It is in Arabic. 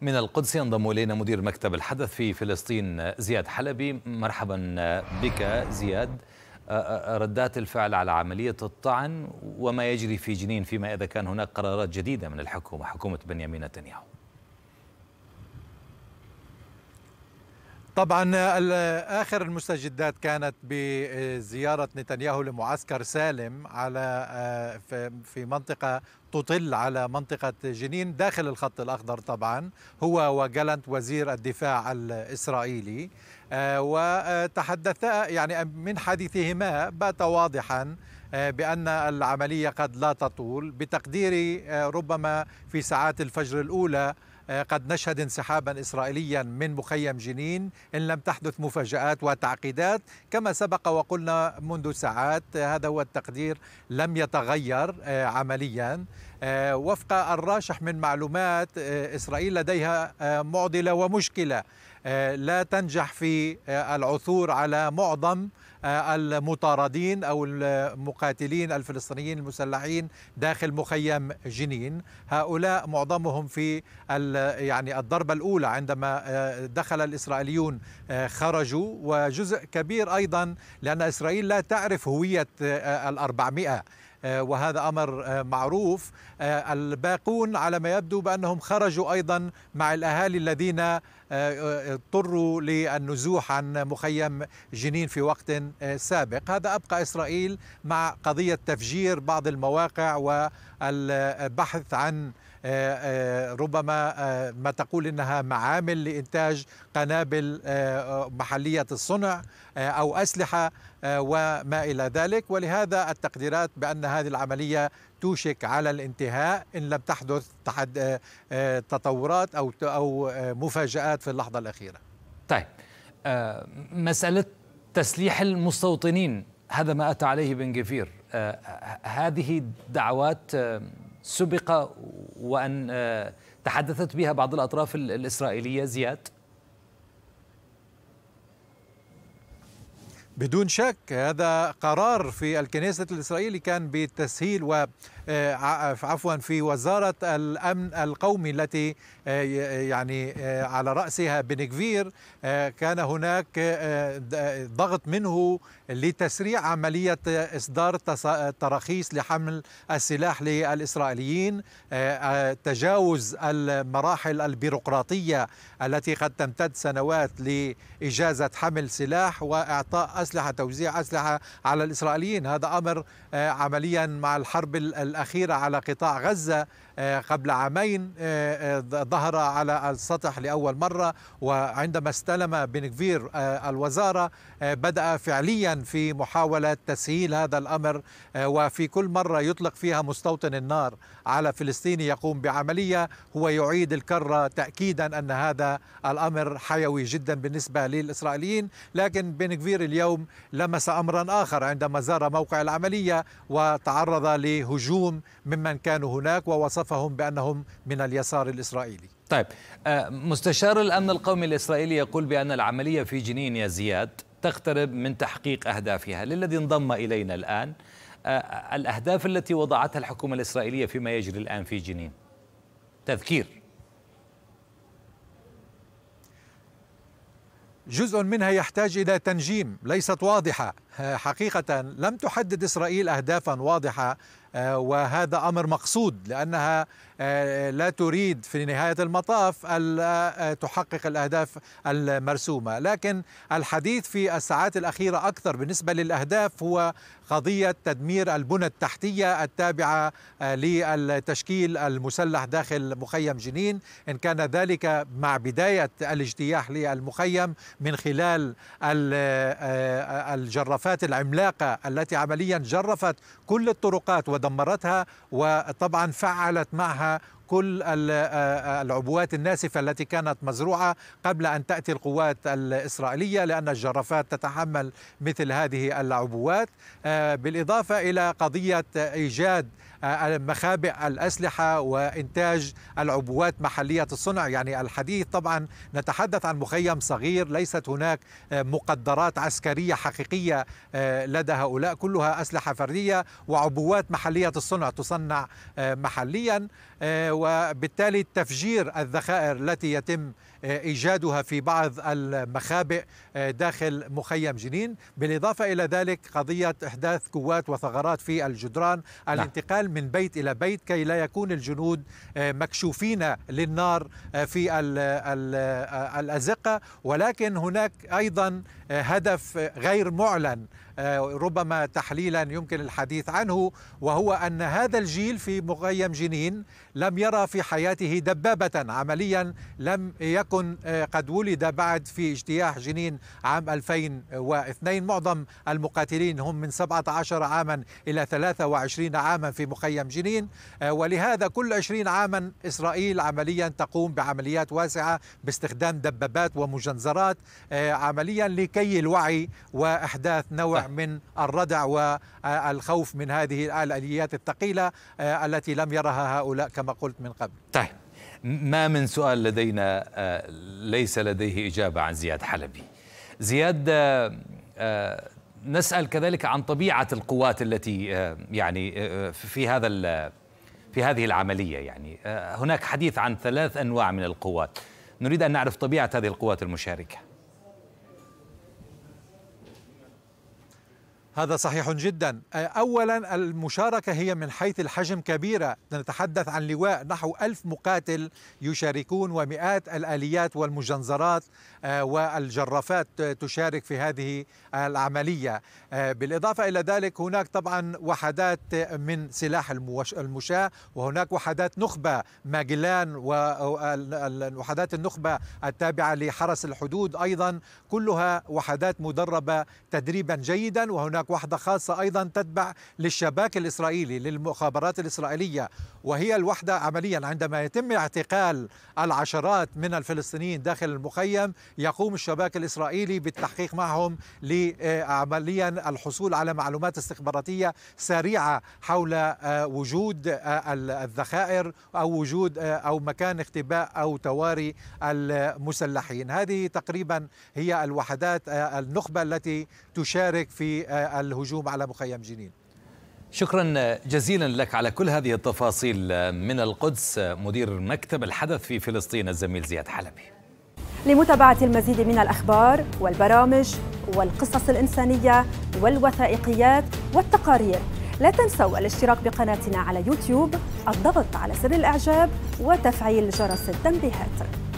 من القدس ينضم إلينا مدير مكتب الحدث في فلسطين زياد حلبي مرحبا بك زياد ردات الفعل على عملية الطعن وما يجري في جنين فيما إذا كان هناك قرارات جديدة من الحكومة حكومة بنيامين نتنياهو طبعا اخر المستجدات كانت بزياره نتنياهو لمعسكر سالم على آه، في منطقه تطل على منطقه جنين داخل الخط الاخضر طبعا هو وجالنت وزير الدفاع الاسرائيلي آه، وتحدثا يعني من حديثهما بات واضحا آه، بأن العملية قد لا تطول بتقديري آه، ربما في ساعات الفجر الأولى آه، قد نشهد انسحابا اسرائيليا من مخيم جنين ان لم تحدث مفاجات وتعقيدات كما سبق وقلنا منذ ساعات هذا هو التقدير لم يتغير عمليا وفق الراشح من معلومات اسرائيل لديها معضله ومشكله آه، لا تنجح في آه، العثور على معظم آه، المطاردين او المقاتلين الفلسطينيين المسلحين داخل مخيم جنين، هؤلاء معظمهم في يعني الضربه الاولى عندما دخل الاسرائيليون خرجوا وجزء كبير ايضا لان اسرائيل لا تعرف هويه ال 400 آه، وهذا امر آه، معروف آه، الباقون على ما يبدو بانهم خرجوا ايضا مع الاهالي الذين اضطروا للنزوح عن مخيم جنين في وقت سابق هذا ابقى اسرائيل مع قضيه تفجير بعض المواقع والبحث عن ربما ما تقول انها معامل لانتاج قنابل محليه الصنع او اسلحه آه، وما إلى ذلك ولهذا التقديرات بأن هذه العملية توشك على الانتهاء إن لم تحدث تحد آه، آه، تطورات أو أو مفاجآت في اللحظة الأخيرة طيب مسألة تسليح المستوطنين هذا ما أتى عليه بن جفير هذه دعوات سبق وأن تحدثت بها بعض الأطراف الإسرائيلية زياد بدون شك هذا قرار في الكنيسة الإسرائيلي كان بتسهيل آه، آه، عفوا في وزارة الأمن القومي التي آه، يعني على رأسها بنكفير كان هناك ضغط منه لتسريع عملية إصدار تراخيص لحمل السلاح للإسرائيليين تجاوز المراحل البيروقراطية التي قد تمتد سنوات لإجازة حمل سلاح وإعطاء أسلحة توزيع أسلحة على الإسرائيليين هذا أمر عمليا مع الحرب الأخيرة على قطاع غزة آه، قبل عامين آه، آه، ظهر على السطح لأول مرة وعندما استلم بنكفير الوزارة بدأ فعليا في محاولة تسهيل هذا الأمر وفي كل مرة يطلق فيها مستوطن النار على فلسطيني يقوم بعملية هو يعيد الكرة تأكيدا أن هذا الأمر حيوي جدا بالنسبة للإسرائيليين لكن بنكفير اليوم لمس أمرا آخر عندما زار موقع العملية وتعرض لهجوم منهم ممن كانوا هناك ووصفهم بأنهم من اليسار الإسرائيلي طيب آه، مستشار الأمن القومي الإسرائيلي يقول بأن العملية في جنين يا زياد تقترب من تحقيق أهدافها للذي انضم إلينا الآن آه، الأهداف التي وضعتها الحكومة الإسرائيلية فيما يجري الآن في جنين تذكير جزء منها يحتاج الى تنجيم ليست واضحه آه، حقيقة لم تحدد إسرائيل أهدافا واضحة آه، وهذا أمر مقصود لأنها آه، لا تريد في نهاية المطاف أن تحقق الأهداف المرسومة لكن الحديث في الساعات الأخيرة أكثر بالنسبة للأهداف هو قضية تدمير البنى التحتية التابعة للتشكيل المسلح داخل مخيم جنين إن كان ذلك مع بداية الاجتياح للمخيم من خلال الجرافات الصاروخات العملاقة التي عمليا جرفت كل الطرقات ودمرتها وطبعا فعلت معها كل العبوات الناسفة التي كانت مزروعة قبل أن تأتي القوات الإسرائيلية لأن الجرافات تتحمل مثل هذه العبوات بالإضافة إلى قضية إيجاد مخابئ الأسلحة وإنتاج العبوات محلية الصنع يعني الحديث طبعا نتحدث عن مخيم صغير ليست هناك مقدرات عسكرية حقيقية لدى هؤلاء كلها أسلحة فردية وعبوات محلية الصنع تصنع محليا وبالتالي تفجير الذخائر التي يتم آه، ايجادها في بعض المخابئ آه، داخل مخيم جنين بالاضافه الى ذلك قضيه احداث قوات وثغرات في الجدران نعم. الانتقال من بيت الى بيت كي لا يكون الجنود آه، مكشوفين للنار في الازقه ولكن هناك ايضا هدف غير معلن آه، ربما تحليلا يمكن الحديث عنه وهو أن هذا الجيل في مخيم جنين لم يرى في حياته دبابة عمليا لم يكن آه، قد ولد بعد في اجتياح جنين عام 2002 معظم المقاتلين هم من 17 عاما إلى 23 عاما في مخيم جنين آه، ولهذا كل 20 عاما إسرائيل عمليا تقوم بعمليات واسعة باستخدام دبابات ومجنزرات عمليا لكي الوعي وإحداث نوع من الردع والخوف من هذه الآليات الثقيلة آه، التي لم يرها هؤلاء كما قلت من قبل طيب ما من سؤال لدينا آه، ليس لديه إجابة عن زياد حلبي زياد آه، نسأل كذلك عن طبيعة القوات التي يعني في هذا في هذه العملية يعني هناك حديث عن ثلاث أنواع من القوات نريد أن نعرف طبيعة هذه القوات المشاركة هذا صحيح جدا أولا المشاركة هي من حيث الحجم كبيرة نتحدث عن لواء نحو ألف مقاتل يشاركون ومئات الآليات والمجنزرات آه، والجرافات تشارك في هذه العملية آه، بالإضافة إلى ذلك هناك طبعا وحدات من سلاح المشاة وهناك وحدات نخبة ماجلان ووحدات النخبة التابعة لحرس الحدود أيضا كلها وحدات مدربة تدريبا جيدا وهناك وحدة خاصة أيضا تتبع للشباك الإسرائيلي للمخابرات الإسرائيلية وهي الوحدة عمليا عندما يتم اعتقال العشرات من الفلسطينيين داخل المخيم يقوم الشباك الإسرائيلي بالتحقيق معهم لعمليا آه، الحصول على معلومات استخباراتية سريعة حول آه، وجود آه، الذخائر أو وجود أو مكان اختباء أو تواري المسلحين هذه تقريبا هي الوحدات النخبة التي تشارك في آه، الهجوم على مخيم جنين شكرا جزيلا لك على كل هذه التفاصيل من القدس مدير مكتب الحدث في فلسطين الزميل زياد حلبي لمتابعة المزيد من الأخبار والبرامج والقصص الإنسانية والوثائقيات والتقارير لا تنسوا الاشتراك بقناتنا على يوتيوب الضغط على زر الإعجاب وتفعيل جرس التنبيهات